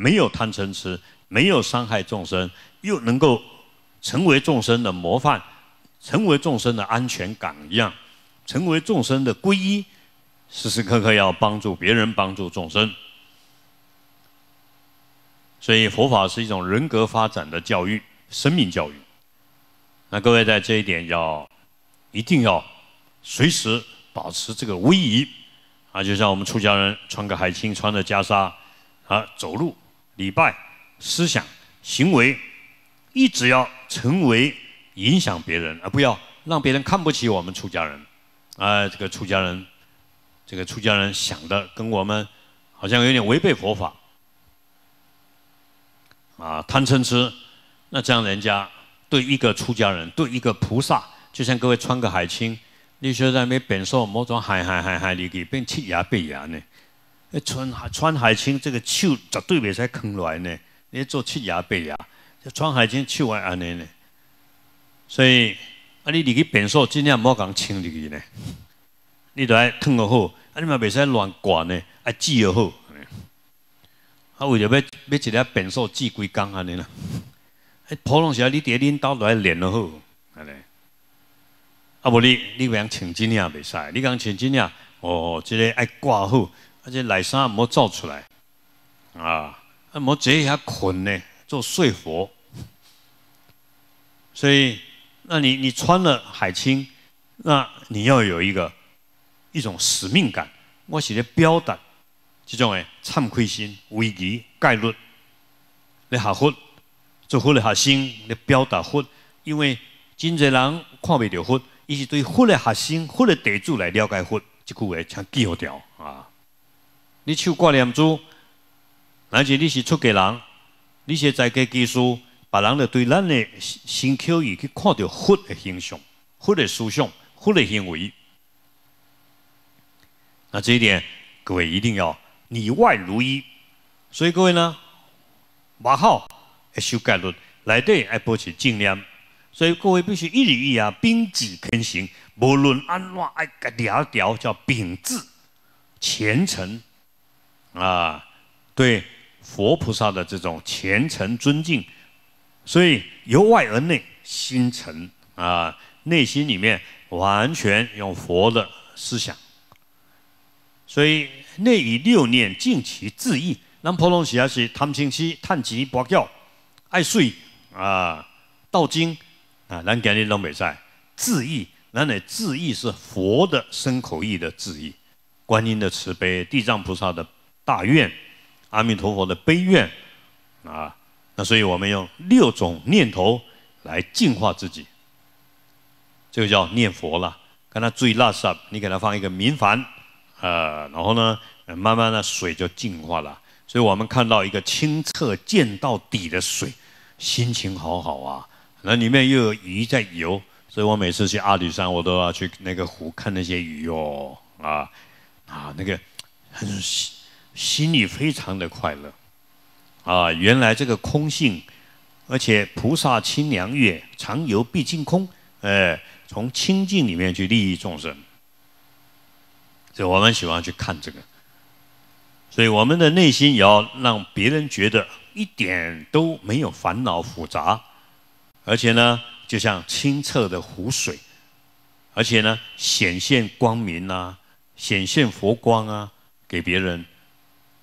没有贪嗔痴，没有伤害众生，又能够成为众生的模范，成为众生的安全感一样，成为众生的皈依，时时刻刻要帮助别人，帮助众生。所以佛法是一种人格发展的教育，生命教育。那各位在这一点要一定要随时保持这个威仪啊，就像我们出家人穿个海青，穿的袈裟啊，走路。礼拜、思想、行为，一直要成为影响别人，而不要让别人看不起我们出家人。啊，这个出家人，这个出家人想的跟我们好像有点违背佛法。啊，贪嗔痴，那这样人家对一个出家人，对一个菩萨，就像各位穿个海青，你说在没本受某种海海海海里给变吃牙不牙呢？诶，川川海清这个手绝对袂使落来呢。你做七牙、八牙，这川海清手系安尼呢。所以，啊，你离数诊所，毋好莫讲抢入去呢。你爱烫又好，啊，你嘛袂使乱刮呢。啊，治又好，啊，为着要要一日诊数治几工安尼啦。诶，普通时啊，你伫领导来练就好，安尼。啊，无你，你袂使穿理，今袂使。你讲穿理，今哦，即个爱挂好。而且内衫也冇造出来，啊，也冇这一下困呢，做睡佛。所以，那你你穿了海青，那你要有一个一种使命感，我写咧表达，即种诶忏愧心、危机概率，你学佛，做佛的学生你表达佛，因为真侪人看未着佛，伊是对佛的学生、佛的弟子来了解佛，即句话请记好掉啊。你手挂念珠，而且你是出家人，你是在家居士，别人就对咱的心口意去看到佛的形象、佛的思想、佛的行为。那这一点，各位一定要里外如一。所以各位呢，把好修戒律，来对要保持正念。所以各位必须一日一夜，秉止天行，无论安怎，爱个两条叫秉志虔诚。啊，对佛菩萨的这种虔诚尊敬，所以由外而内，心诚啊，内心里面完全用佛的思想，所以内以六念尽其自意。咱婆罗时也是贪嗔痴、叹嫉、薄教爱睡啊、道经啊，咱今日拢未在自意。咱的自意是佛的身口意的自意，观音的慈悲，地藏菩萨的。大愿，阿弥陀佛的悲愿，啊，那所以我们用六种念头来净化自己，这个叫念佛了。跟他追垃圾，你给他放一个明矾，呃，然后呢，慢慢的水就净化了。所以我们看到一个清澈见到底的水，心情好好啊。那里面又有鱼在游，所以我每次去阿里山，我都要去那个湖看那些鱼哦，啊，啊，那个很。心里非常的快乐，啊，原来这个空性，而且菩萨清凉月常游毕竟空，哎，从清净里面去利益众生，所以我们喜欢去看这个，所以我们的内心也要让别人觉得一点都没有烦恼复杂，而且呢，就像清澈的湖水，而且呢，显现光明啊，显现佛光啊，给别人。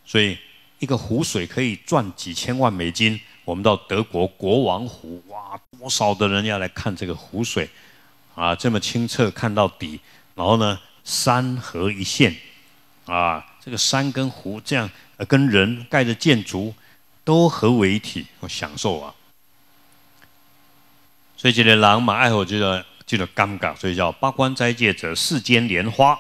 所以，一个湖水可以赚几千万美金。我们到德国国王湖，哇，多少的人要来看这个湖水，啊，这么清澈，看到底。然后呢，山河一线，啊，这个山跟湖这样，呃，跟人盖的建筑都合为一体，我享受啊。所以觉得浪漫爱好，就是这个尴尬，所以叫八关斋戒者，世间莲花。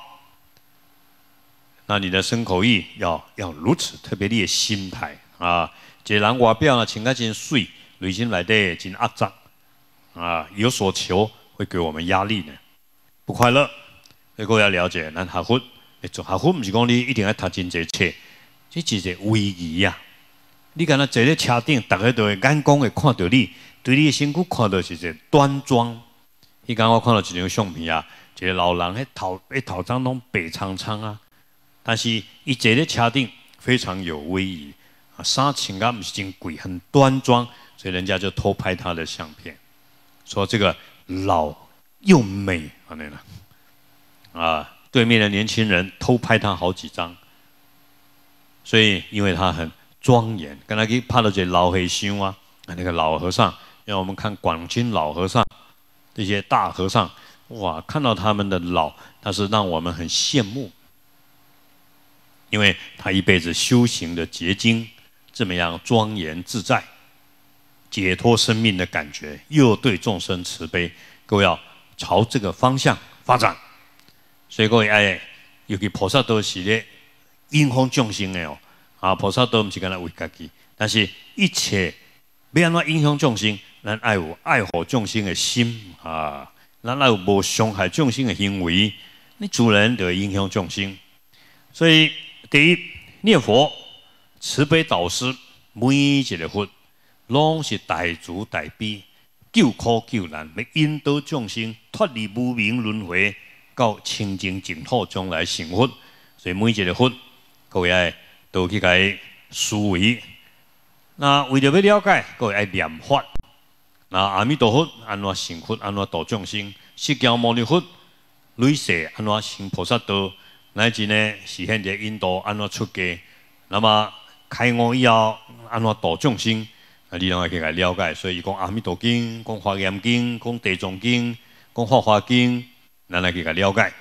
那你的身口意要要如此特别，你的心态啊，这人外表呢，穿个真水，内心内底真肮脏啊，有所求会给我们压力呢，不快乐。各个要了解，咱合婚，你做合婚不是讲你一定要读真侪册，切，这只是危仪呀。你敢那坐在车顶，大家都会眼光会看到你，对你的身躯看到是一个端庄。伊讲我看到一张相片啊，个老人迄头迄头张拢白苍苍啊。但是，一坐咧敲定，非常有威仪啊，神情啊不是像鬼，很端庄，所以人家就偷拍他的相片，说这个老又美啊那个，啊，对面的年轻人偷拍他好几张，所以因为他很庄严，刚才去拍了这老和尚啊，那个老和尚，让我们看广清老和尚这些大和尚，哇，看到他们的老，但是让我们很羡慕。因为他一辈子修行的结晶，这么样庄严自在、解脱生命的感觉，又对众生慈悲，各位要朝这个方向发展。所以各位哎，尤其菩萨都是咧影风众生的哦，啊菩萨都唔是干来为家己，但是一切不要那影风众生，咱爱有爱护众生的心啊，咱那有无伤害众生的行为，你主人就影响众生，所以。第一，念佛慈悲导师，每一个佛拢是大慈大悲，救苦救难，要引导众生脱离无明轮回，到清净净土中来成佛。所以每一个佛，各位爱都去该思维。那为着要了解，各位爱念佛。那阿弥陀佛安怎成佛？安怎度众生？释迦牟尼佛累世安怎成菩萨道？乃至呢，是现在印度安怎出家，那么开悟以后安怎度众生，啊，你会去甲了解，所以讲阿弥陀经、讲华严经、讲地藏经、讲法华经，来去甲了解。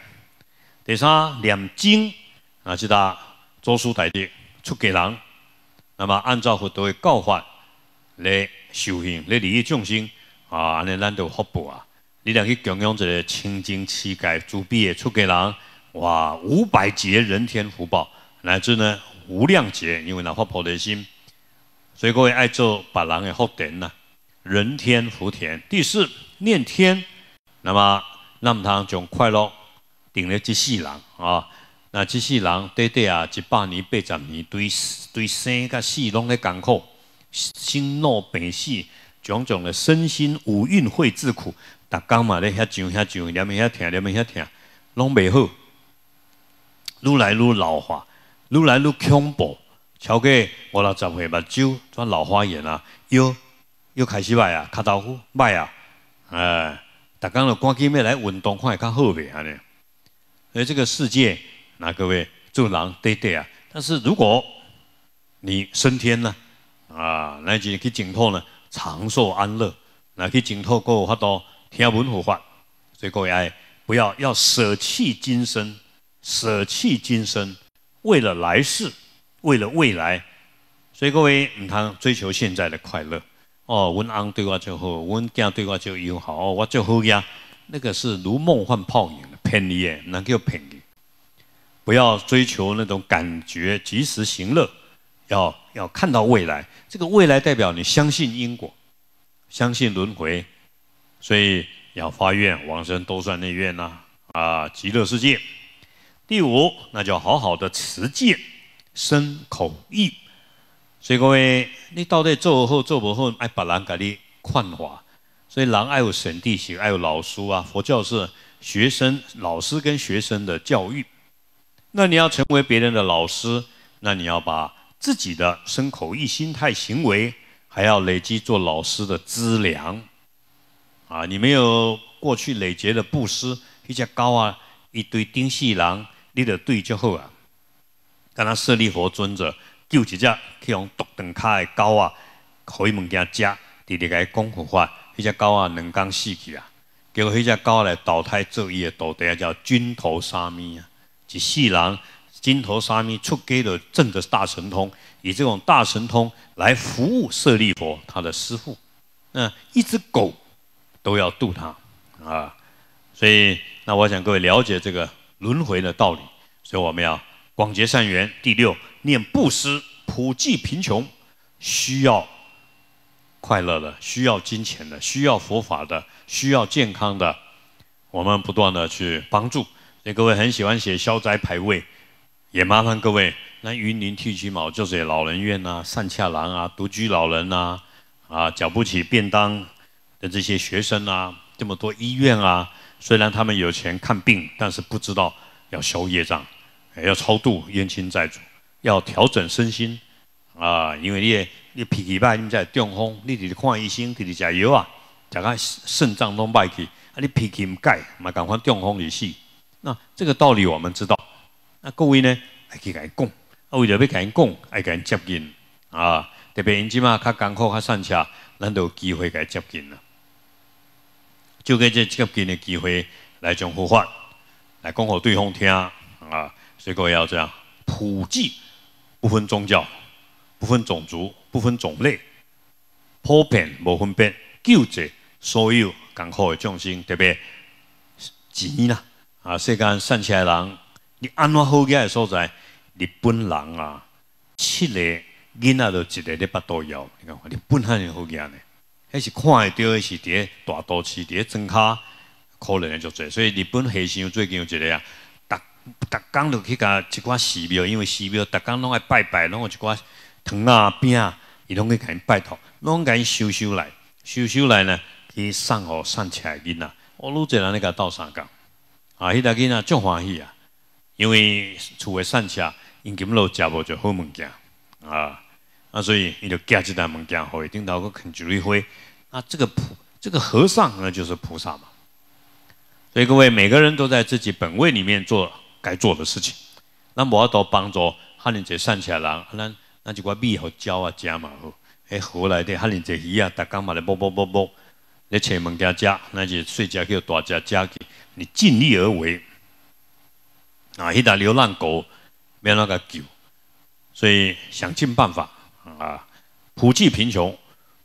第三，念经啊，即搭做书台的出家人，那么按照佛陀的教法来修行，来利益众生啊，安尼咱有福报啊，你若去供养一个清净世界、慈悲的出家人。哇！五百劫人天福报，乃至呢无量劫，因为那发菩提心，所以各位爱做把人的福田呐，人天福田。第四念天，那么那么他从快乐顶了一世人啊，那这世人短短啊一百年八十年，对对生甲死拢咧艰苦，生老病死种种的身心五蕴会自苦，逐刚嘛咧遐上遐上，念边遐听念边遐听，拢袂好。愈来愈老化，愈来愈恐怖。超过五六十岁，目睭装老花眼啊，又又开始坏啊，看不乎坏啊。哎，大家就赶紧要来运动，看会较好安尼。所而这个世界，那各位做人对对啊？但是如果你升天呢，啊，那就去净土呢，长寿安乐，那去净土够法度听闻佛法，所以各位爱不要要舍弃今生。舍弃今生，为了来世，为了未来，所以各位，你看追求现在的快乐，哦，温安对我就好，温健对我就友好，哦，我就好呀。那个是如梦幻泡影的骗你，能够骗你。不要追求那种感觉，及时行乐，要要看到未来。这个未来代表你相信因果，相信轮回，所以要发愿往生兜算内愿呐，啊，极乐世界。第五，那就好好的持戒、身、口、意。所以各位，你到底做后，做不？后，爱把人给你困惑。所以人爱有神地喜，爱有老师啊。佛教是学生、老师跟学生的教育。那你要成为别人的老师，那你要把自己的身、口、意、心态、行为，还要累积做老师的资粮。啊，你没有过去累积的布施，一些高啊，一堆丁细囊。你得对就好啊！刚刚舍利佛尊者救一只去用独等卡的狗啊，可以物件食，伫那伊讲婆化，那只狗啊，两天死去啊。结果那只狗来倒胎做伊的徒弟啊，叫金头沙弥啊，一世人。金头沙弥出格的证得大神通，以这种大神通来服务舍利佛他的师父。那一只狗都要渡他啊，所以那我想各位了解这个。轮回的道理，所以我们要广结善缘。第六，念布施，普济贫穷，需要快乐的，需要金钱的，需要佛法的，需要健康的，我们不断的去帮助。所以各位很喜欢写消灾排位，也麻烦各位来云林剃须毛，就是老人院啊、上下廊啊、独居老人啊、啊，缴不起便当的这些学生啊，这么多医院啊。虽然他们有钱看病，但是不知道要消业障，要超度冤亲债主，要调整身心啊！因为你的你脾气歹，你在中风。你直看医生，直直吃药啊，吃啊肾脏拢歹去啊！你脾气唔改，嘛讲快中风就死。那这个道理我们知道。那各位呢，爱去甲伊讲，为着要甲伊讲，爱甲伊接近啊！特别因即码较艰苦较散恰，咱就机会甲伊接近了。就给这个给你机会来讲呼唤，来讲给对方听啊！所以讲要这样普及，不分宗教，不分种族，不分种类，普遍无分别，救济所有艰苦的众生，特别钱啦啊！世间三千人，你安怎好的所在？日本人啊，七个囡仔都一个的巴肚腰，你看日本汉人好嘅呢？迄是看得到迄是在大都市、在增卡可能的就侪。所以日本和尚最近有一个啊，逐逐天到去甲一寡寺庙，因为寺庙逐天拢爱拜拜，拢有一寡糖啊饼啊，伊拢去甲伊拜托，拢甲伊收收来，收收来呢去送互送的囡仔。我路济人那个斗三共啊，迄个囡仔真欢喜啊，因为厝的送车，因根本都食无着好物件啊。啊，所以你就加己的物件好，一定到个肯聚会。那这个菩这个和尚那就是菩萨嘛。所以各位每个人都在自己本位里面做该做的事情。那么多帮助哈林杰上起来啦，那那就块米和胶啊加嘛和。哎，河来的哈林杰鱼啊？大家嘛来啵啵啵啵？来切物件吃，那就睡觉叫大家吃去。你尽力而为。啊，一打流浪狗没那个救，所以想尽办法。啊，普济贫穷，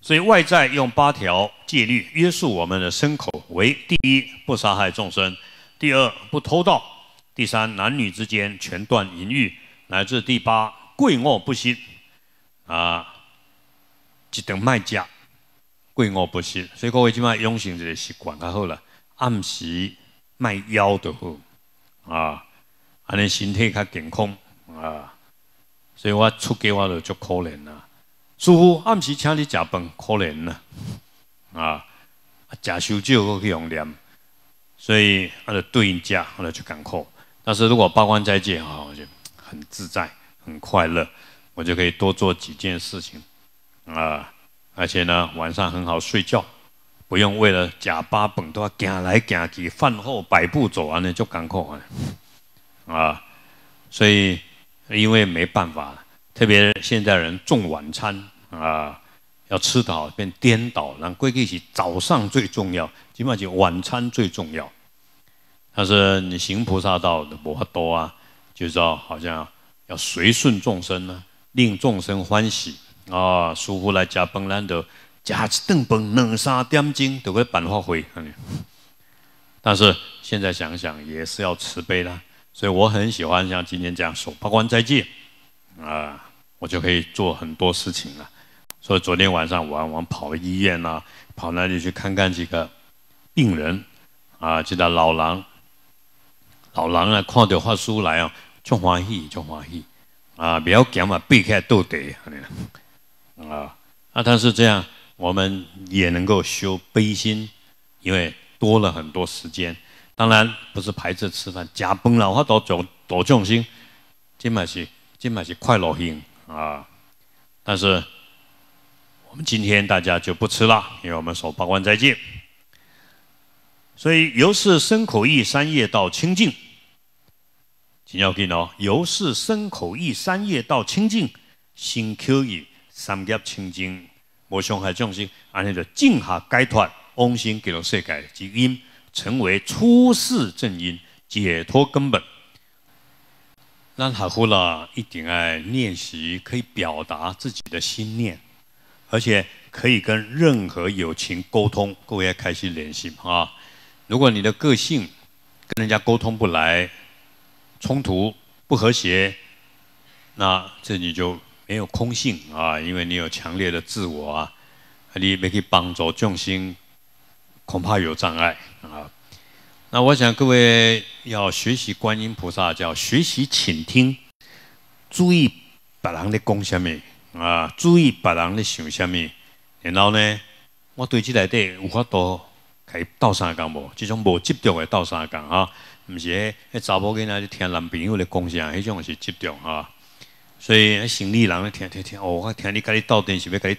所以外在用八条戒律约束我们的身口为：第一，不杀害众生；第二，不偷盗；第三，男女之间全断淫欲，乃至第八，贵恶不息。啊，即等卖价，贵恶不息。所以各位起码养成一个习惯较好呢，按时卖腰的货啊，安尼心态较健康啊。所以我出街我就就可怜啦，师傅按时请你加饭，可怜啦，啊，假烧酒我去用念，所以我的对应家我就去干活。但是如果八关在戒啊，我就很自在，很快乐，我就可以多做几件事情啊，而且呢晚上很好睡觉，不用为了假八本的话，行来行去，饭后百步走完了就干活啊，啊，所以。因为没办法，特别现在人重晚餐啊，要吃得好变颠倒，那归根起早上最重要，起码就晚餐最重要。但是你行菩萨道的佛多啊，就是说好像要随顺众生呢，令众生欢喜啊，舒服来加本来的加一顿饭两三点钟，都会办法会。但是现在想想也是要慈悲啦。所以我很喜欢像今天这样说，曝光再见啊，我就可以做很多事情了。所以昨天晚上我我们跑医院呐，跑那里去看看几个病人啊，记得老狼，老狼啊，看到花书来啊，就欢喜就欢喜啊，不要讲嘛，避开都得。啊，啊，但是这样我们也能够修悲心，因为多了很多时间。当然不是排斥吃饭，吃崩了我多奖多重心，今嘛是今嘛是快乐型啊。但是我们今天大家就不吃了，因为我们说报关再见。所以由是生口意三业到清净，请要紧哦。由是生口意三业到清净，心口意三业清净，无伤害众生，安尼就静下解脱，往心给了世界的个音。成为出世正因，解脱根本，让他夫啦一点爱练习，可以表达自己的心念，而且可以跟任何友情沟通，各位要开心联系啊！如果你的个性跟人家沟通不来，冲突不和谐，那这你就没有空性啊，因为你有强烈的自我啊，你没去帮助众生，恐怕有障碍。那我想各位要学习观音菩萨，叫学习倾听，注意别人的讲什么啊，注意别人的想什么。然后呢，我对这内的有法多以倒三角无，这种无执着的倒三角啊，不是迄查某囡仔去听男朋友的讲啥，迄种是执着啊。所以心理人咧听听听，哦，我听你跟你斗阵是要跟你